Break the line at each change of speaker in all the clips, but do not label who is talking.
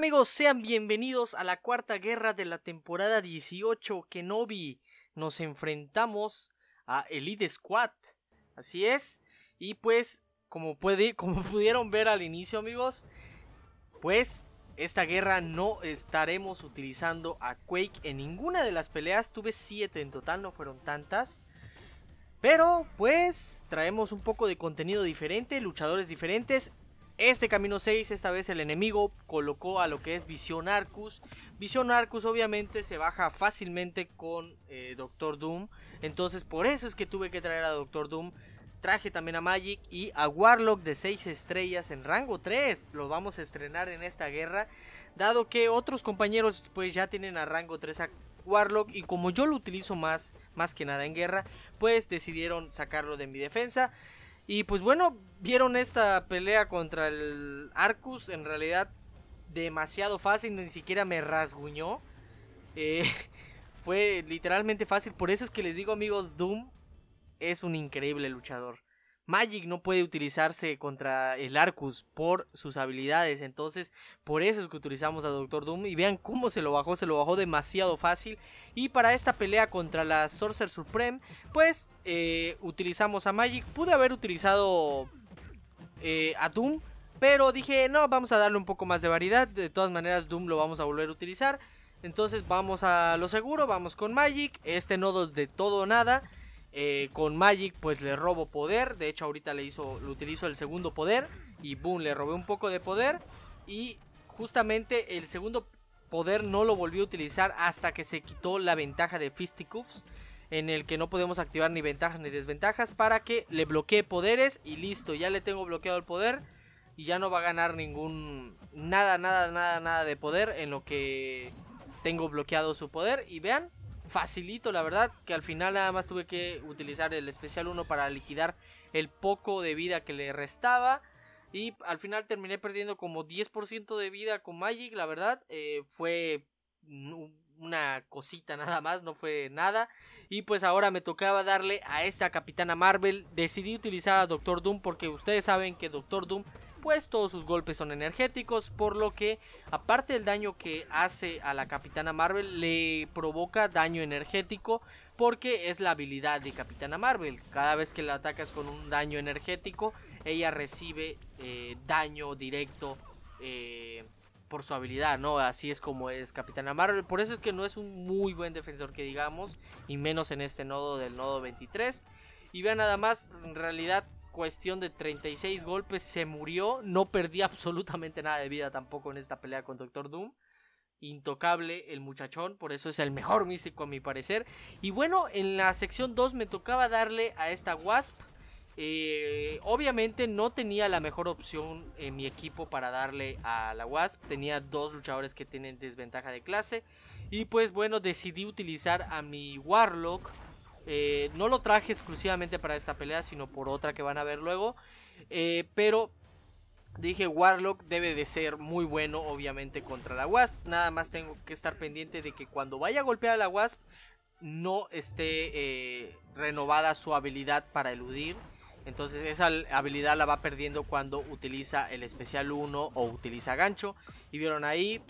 amigos, sean bienvenidos a la cuarta guerra de la temporada 18 Kenobi. Nos enfrentamos a Elite Squad. Así es. Y pues, como, puede, como pudieron ver al inicio, amigos, pues esta guerra no estaremos utilizando a Quake en ninguna de las peleas. Tuve 7 en total, no fueron tantas. Pero pues traemos un poco de contenido diferente, luchadores diferentes. Este camino 6, esta vez el enemigo colocó a lo que es Vision Arcus. Vision Arcus obviamente se baja fácilmente con eh, Doctor Doom. Entonces por eso es que tuve que traer a Doctor Doom. Traje también a Magic y a Warlock de 6 estrellas en rango 3. Los vamos a estrenar en esta guerra. Dado que otros compañeros pues ya tienen a rango 3 a Warlock y como yo lo utilizo más, más que nada en guerra, pues decidieron sacarlo de mi defensa. Y pues bueno, vieron esta pelea contra el Arcus, en realidad demasiado fácil, ni siquiera me rasguñó. Eh, fue literalmente fácil, por eso es que les digo amigos, Doom es un increíble luchador. Magic no puede utilizarse contra el Arcus por sus habilidades. Entonces, por eso es que utilizamos a Doctor Doom. Y vean cómo se lo bajó, se lo bajó demasiado fácil. Y para esta pelea contra la Sorcerer Supreme, pues eh, utilizamos a Magic. Pude haber utilizado eh, a Doom. Pero dije, no, vamos a darle un poco más de variedad. De todas maneras, Doom lo vamos a volver a utilizar. Entonces vamos a lo seguro, vamos con Magic. Este nodo de todo o nada. Eh, con Magic pues le robo poder. De hecho ahorita le, hizo, lo utilizo el segundo poder. Y boom, le robé un poco de poder. Y justamente el segundo poder no lo volvió a utilizar hasta que se quitó la ventaja de Fisticuffs. En el que no podemos activar ni ventajas ni desventajas. Para que le bloquee poderes. Y listo, ya le tengo bloqueado el poder. Y ya no va a ganar ningún... Nada, nada, nada, nada de poder. En lo que tengo bloqueado su poder. Y vean, facilito, la verdad, que al final nada más tuve que utilizar el especial 1 para liquidar el poco de vida que le restaba. Y al final terminé perdiendo como 10% de vida con Magic, la verdad. Eh, fue una cosita nada más, no fue nada. Y pues ahora me tocaba darle a esta Capitana Marvel. Decidí utilizar a Doctor Doom porque ustedes saben que Doctor Doom pues todos sus golpes son energéticos, por lo que aparte del daño que hace a la Capitana Marvel, le provoca daño energético porque es la habilidad de Capitana Marvel. Cada vez que la atacas con un daño energético, ella recibe eh, daño directo. Eh, por su habilidad, ¿no? Así es como es Capitana Marvel. Por eso es que no es un muy buen defensor que digamos. Y menos en este nodo del nodo 23. Y vean nada más, en realidad cuestión de 36 golpes se murió. No perdí absolutamente nada de vida tampoco en esta pelea con Doctor Doom. Intocable el muchachón, por eso es el mejor místico a mi parecer. Y bueno, en la sección 2 me tocaba darle a esta Wasp. Eh, obviamente no tenía la mejor opción en mi equipo para darle a la Wasp. Tenía dos luchadores que tienen desventaja de clase. Y pues bueno, decidí utilizar a mi Warlock eh, no lo traje exclusivamente para esta pelea, sino por otra que van a ver luego. Eh, pero dije, Warlock debe de ser muy bueno, obviamente, contra la Wasp. Nada más tengo que estar pendiente de que cuando vaya a golpear a la Wasp, no esté eh, renovada su habilidad para eludir. Entonces esa habilidad la va perdiendo cuando utiliza el especial 1 o utiliza gancho. Y vieron ahí,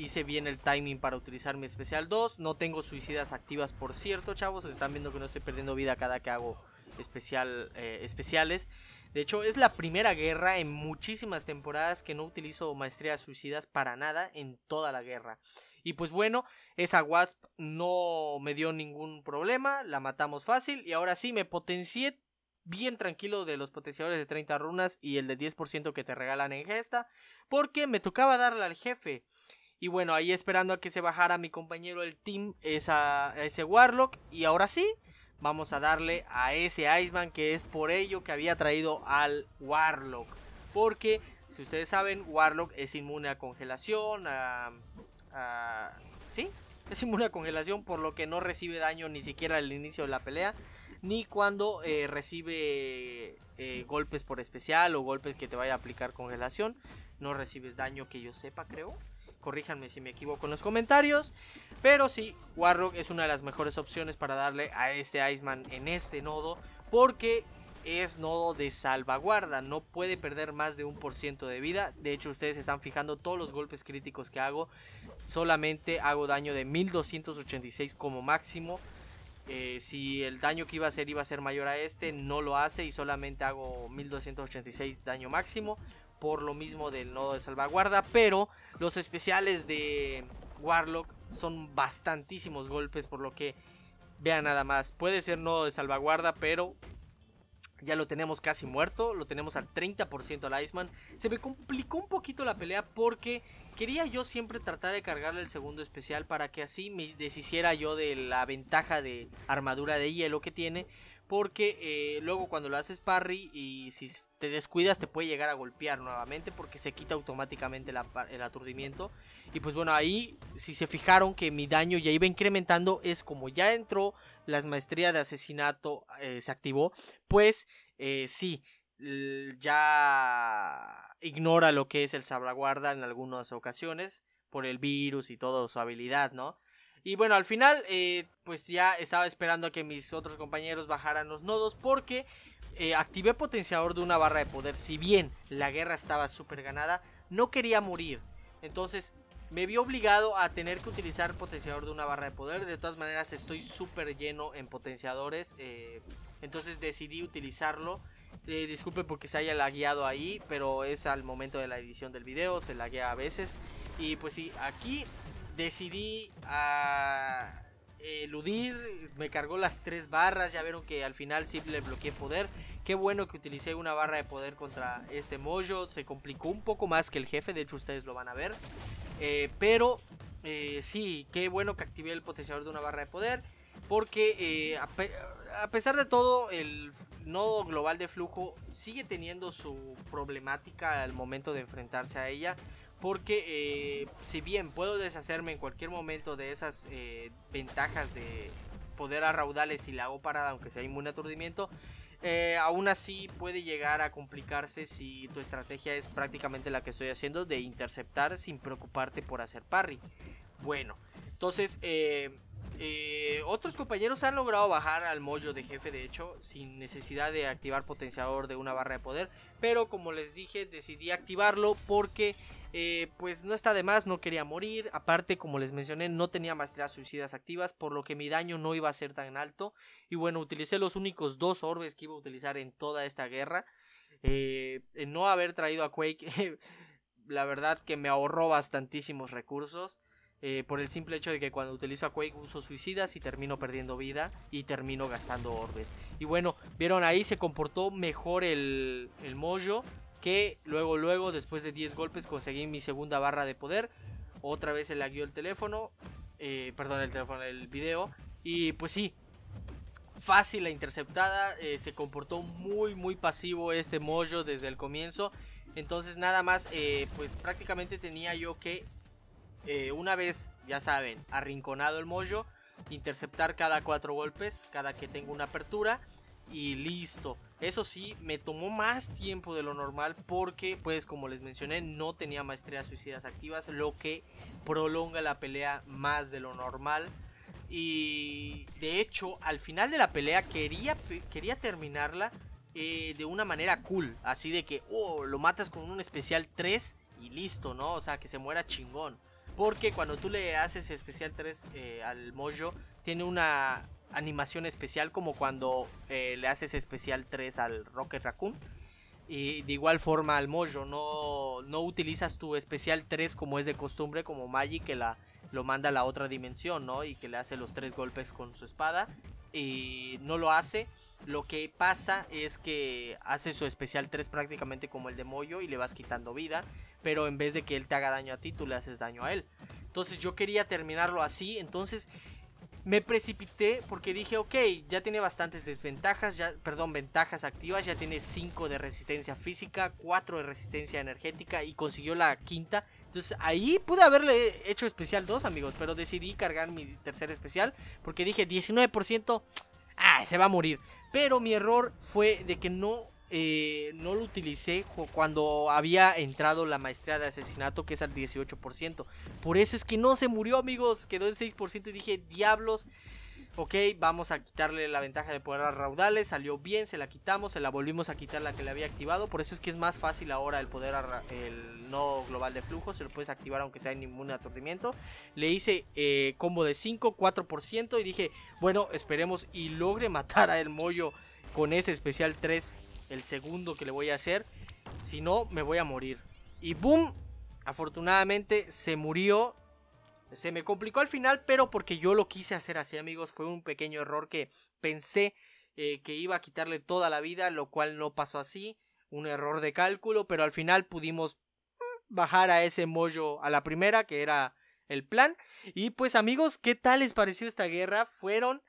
Hice bien el timing para utilizar mi especial 2. No tengo suicidas activas, por cierto, chavos. Están viendo que no estoy perdiendo vida cada que hago especial, eh, especiales. De hecho, es la primera guerra en muchísimas temporadas que no utilizo maestrías suicidas para nada en toda la guerra. Y pues bueno, esa Wasp no me dio ningún problema, la matamos fácil y ahora sí me potencié bien tranquilo de los potenciadores de 30 runas y el de 10% que te regalan en gesta, porque me tocaba darle al jefe. Y bueno, ahí esperando a que se bajara mi compañero el team, ese Warlock. Y ahora sí, vamos a darle a ese Iceman que es por ello que había traído al Warlock. Porque, si ustedes saben, Warlock es inmune a congelación, ¿Sí? Es inmune a congelación por lo que no recibe daño ni siquiera al inicio de la pelea. Ni cuando eh, recibe eh, golpes por especial o golpes que te vaya a aplicar congelación. No recibes daño que yo sepa, creo corríjanme si me equivoco en los comentarios. Pero sí, Warrock es una de las mejores opciones para darle a este Iceman en este nodo. Porque es nodo de salvaguarda, no puede perder más de un por ciento de vida. De hecho, ustedes están fijando todos los golpes críticos que hago. Solamente hago daño de 1286 como máximo. Eh, si el daño que iba a hacer iba a ser mayor a este, no lo hace y solamente hago 1286 daño máximo. Por lo mismo del nodo de salvaguarda. Pero los especiales de Warlock son bastantísimos golpes. Por lo que, vean nada más, puede ser nodo de salvaguarda, pero ya lo tenemos casi muerto, lo tenemos al 30% al Iceman. Se me complicó un poquito la pelea porque quería yo siempre tratar de cargarle el segundo especial para que así me deshiciera yo de la ventaja de armadura de hielo que tiene. Porque eh, luego cuando lo haces parry y si te descuidas te puede llegar a golpear nuevamente porque se quita automáticamente el aturdimiento. Y pues bueno, ahí si se fijaron que mi daño ya iba incrementando es como ya entró las maestrías de asesinato, eh, se activó, pues eh, sí, ya ignora lo que es el salvaguarda en algunas ocasiones por el virus y todo su habilidad, ¿no? Y bueno, al final, eh, pues ya estaba esperando a que mis otros compañeros bajaran los nodos porque eh, activé potenciador de una barra de poder. Si bien la guerra estaba súper ganada, no quería morir. Entonces me vi obligado a tener que utilizar potenciador de una barra de poder. De todas maneras, estoy súper lleno en potenciadores. Eh, entonces decidí utilizarlo. disculpe porque se haya lagueado ahí, pero es al momento de la edición del video, se laguea a veces. Y pues sí, aquí decidí ah, eludir, me cargó las tres barras, ya vieron que al final sí le bloqueé poder. Qué bueno que utilicé una barra de poder contra este Mojo, se complicó un poco más que el jefe, de hecho ustedes lo van a ver. Eh, pero eh, sí, qué bueno que activé el potenciador de una barra de poder, porque eh, a, pesar de todo, el nodo global de flujo sigue teniendo su problemática al momento de enfrentarse a ella. Porque eh, si bien puedo deshacerme en cualquier momento de esas eh, ventajas de poder arraudarle y si la hago parada, aunque sea inmune a aturdimiento, eh, aún así puede llegar a complicarse si tu estrategia es prácticamente la que estoy haciendo de interceptar sin preocuparte por hacer parry. Bueno, entonces... Eh, otros compañeros han logrado bajar al mollo de jefe, de hecho, sin necesidad de activar potenciador de una barra de poder. Pero como les dije, decidí activarlo porque eh, pues no está de más, no quería morir. Aparte, como les mencioné, no tenía maestrías suicidas activas, por lo que mi daño no iba a ser tan alto. Y bueno, utilicé los únicos dos orbes que iba a utilizar en toda esta guerra. Eh, no haber traído a Quake, la verdad que me ahorró bastantísimos recursos. Eh, por el simple hecho de que cuando utilizo a Quake uso suicidas y termino perdiendo vida y termino gastando orbes. Y bueno, vieron ahí se comportó mejor el, el mojo que luego, luego, después de 10 golpes conseguí mi segunda barra de poder. Otra vez se laguió el teléfono, eh, perdón, el teléfono, el video. Y pues sí, fácil la interceptada, eh, se comportó muy, muy pasivo este mojo desde el comienzo. Entonces nada más, pues prácticamente tenía yo que eh, una vez, ya saben, arrinconado el mollo, interceptar cada cuatro golpes, cada que tengo una apertura y listo. Eso sí, me tomó más tiempo de lo normal porque, pues como les mencioné, no tenía maestría suicidas activas, lo que prolonga la pelea más de lo normal. Y de hecho, al final de la pelea quería, quería terminarla eh, de una manera cool, así de que, oh, lo matas con un especial 3 y listo, ¿no? O sea, que se muera chingón. Porque cuando tú le haces especial 3 eh, al Mojo, tiene una animación especial como cuando eh, le haces especial 3 al Rocket Raccoon. Y de igual forma al Mojo, no, no utilizas tu especial 3 como es de costumbre, como Magic, que la lo manda a la otra dimensión, ¿no? Y que le hace los tres golpes con su espada. Y no lo hace. Lo que pasa es que hace su especial tres prácticamente como el de Moyo y le vas quitando vida. Pero en vez de que él te haga daño a ti, tú le haces daño a él. Entonces yo quería terminarlo así. Entonces me precipité porque dije, ok, ya tiene bastantes desventajas, ya, perdón, ventajas activas, ya tiene 5 de resistencia física, 4 de resistencia energética y consiguió la quinta entonces ahí pude haberle hecho especial 2, amigos, pero decidí cargar mi tercer especial porque dije 19%, ah, se va a morir. Pero mi error fue de que no, eh, no lo utilicé cuando había entrado la maestría de asesinato, que es al 18%. Por eso es que no se murió, amigos, quedó en 6% y dije, diablos, ok, vamos a quitarle la ventaja de poder a raudales, salió bien, se la quitamos, se la volvimos a quitar la que le había activado, por eso es que es más fácil ahora el poder, el no global de flujo, se lo puedes activar aunque sea en ningún aturdimiento, le hice eh, combo de 5, 4% y dije, bueno, esperemos y logre matar a el mollo con este especial 3, el segundo que le voy a hacer, si no me voy a morir, y boom, afortunadamente se murió se me complicó al final, pero porque yo lo quise hacer así, amigos. Fue un pequeño error que pensé eh, que iba a quitarle toda la vida, lo cual no pasó así. Un error de cálculo, pero al final pudimos mm, bajar a ese mollo a la primera, que era el plan. Y pues amigos, ¿qué tal les pareció esta guerra? Fueron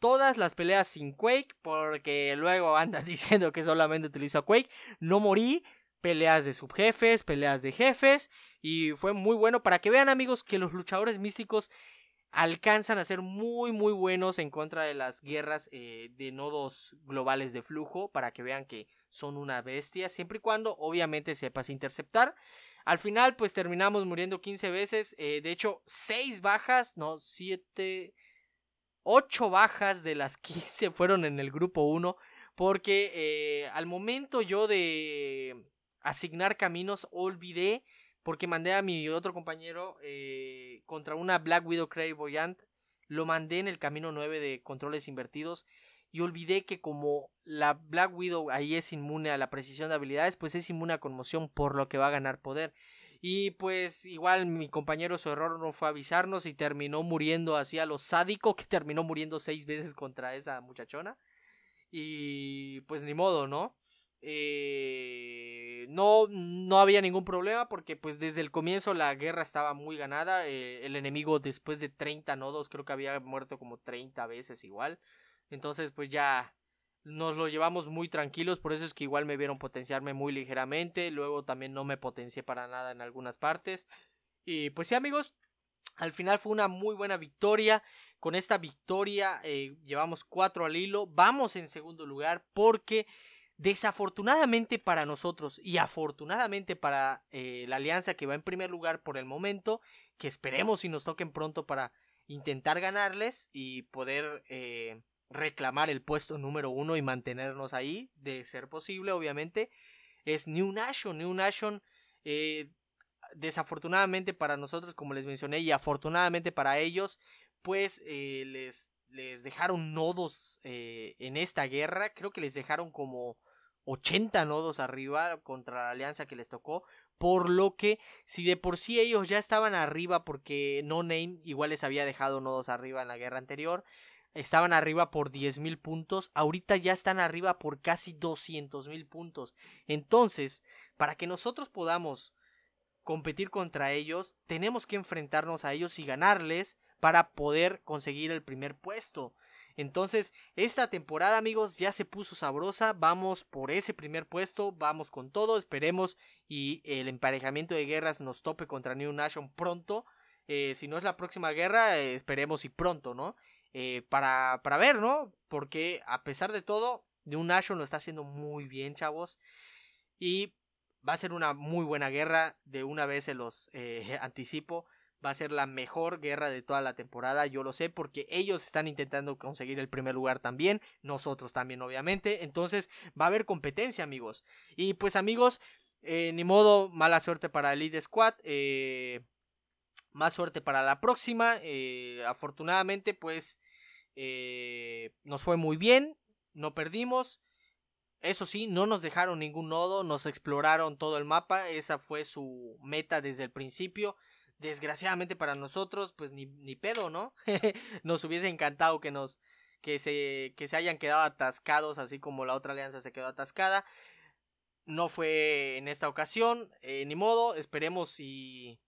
todas las peleas sin Quake, porque luego andan diciendo que solamente utilizo a Quake. No morí, peleas de subjefes, peleas de jefes y fue muy bueno para que vean amigos que los luchadores místicos alcanzan a ser muy muy buenos en contra de las guerras eh, de nodos globales de flujo para que vean que son una bestia siempre y cuando obviamente sepas interceptar al final pues terminamos muriendo 15 veces eh, de hecho 6 bajas no 7 8 bajas de las 15 fueron en el grupo 1 porque eh, al momento yo de asignar caminos, olvidé, porque mandé a mi otro compañero eh, contra una Black Widow Cray Boyant, lo mandé en el camino 9 de controles invertidos y olvidé que como la Black Widow ahí es inmune a la precisión de habilidades, pues es inmune a conmoción por lo que va a ganar poder. Y pues igual mi compañero su error no fue avisarnos y terminó muriendo así a lo sádico que terminó muriendo seis veces contra esa muchachona. Y pues ni modo, ¿no? Eh, no, no había ningún problema porque pues desde el comienzo la guerra estaba muy ganada. Eh, el enemigo después de 30 nodos creo que había muerto como 30 veces igual. Entonces pues ya nos lo llevamos muy tranquilos. Por eso es que igual me vieron potenciarme muy ligeramente. Luego también no me potencié para nada en algunas partes. Y pues sí amigos, al final fue una muy buena victoria. Con esta victoria eh, llevamos 4 al hilo. Vamos en segundo lugar porque Desafortunadamente para nosotros y afortunadamente para eh, la alianza que va en primer lugar por el momento, que esperemos y nos toquen pronto para intentar ganarles y poder eh, reclamar el puesto número uno y mantenernos ahí, de ser posible, obviamente, es New Nation. New Nation, eh, desafortunadamente para nosotros, como les mencioné, y afortunadamente para ellos, pues les les dejaron nodos eh, en esta guerra. Creo que les dejaron como 80 nodos arriba contra la alianza que les tocó. Por lo que, si de por sí ellos ya estaban arriba, porque No Name igual les había dejado nodos arriba en la guerra anterior, estaban arriba por 10.000 puntos, ahorita ya están arriba por casi 200.000 puntos. Entonces, para que nosotros podamos competir contra ellos, tenemos que enfrentarnos a ellos y ganarles para poder conseguir el primer puesto. Entonces, esta temporada, amigos, ya se puso sabrosa. Vamos por ese primer puesto, vamos con todo. Esperemos y el emparejamiento de guerras nos tope contra New Nation pronto. Eh, si no es la próxima guerra, eh, esperemos y pronto, ¿no? Eh, para, para ver, ¿no? Porque a pesar de todo, New Nation lo está haciendo muy bien, chavos. Y va a ser una muy buena guerra. De una vez se los anticipo va a ser la mejor guerra de toda la temporada, yo lo sé, porque ellos están intentando conseguir el primer lugar también, nosotros también obviamente, entonces va a haber competencia amigos. Y pues amigos, eh, ni modo, mala suerte para el lead Squad, eh, más suerte para la próxima, eh, afortunadamente pues nos fue muy bien, no perdimos. Eso sí, no nos dejaron ningún nodo, nos exploraron todo el mapa, esa fue su meta desde el principio desgraciadamente para nosotros, pues ni, pedo, ¿no? nos hubiese encantado que nos que se que se hayan quedado atascados, así como la otra alianza se quedó atascada. No fue en esta ocasión, eh, ni modo, esperemos y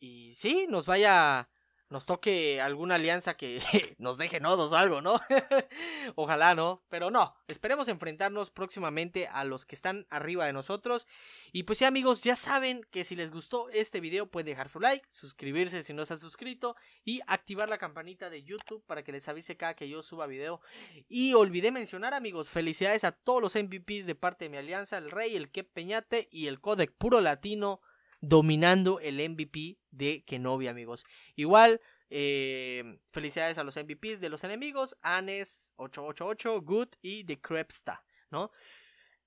y sí, nos vaya nos toque alguna alianza que nos deje nodos o algo, ¿no? Ojalá no, pero no, esperemos enfrentarnos próximamente a los que están arriba de nosotros. Y pues sí amigos, ya saben que si les gustó este video pueden dejar su like, suscribirse si no se han suscrito y activar la campanita de YouTube para que les avise cada que yo suba video. Y olvidé mencionar amigos, felicidades a todos los MVPs de parte de mi alianza, el Rey, el que Peñate y el Codec Puro Latino dominando el MVP de que vi, amigos. Igual, eh, felicidades a los MVPs de los enemigos, Anes888, Good y The Crepsta, ¿no?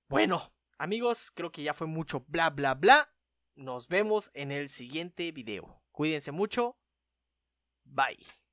Bueno, amigos, creo que ya fue mucho bla bla bla. Nos vemos en el siguiente video. Cuídense mucho. Bye.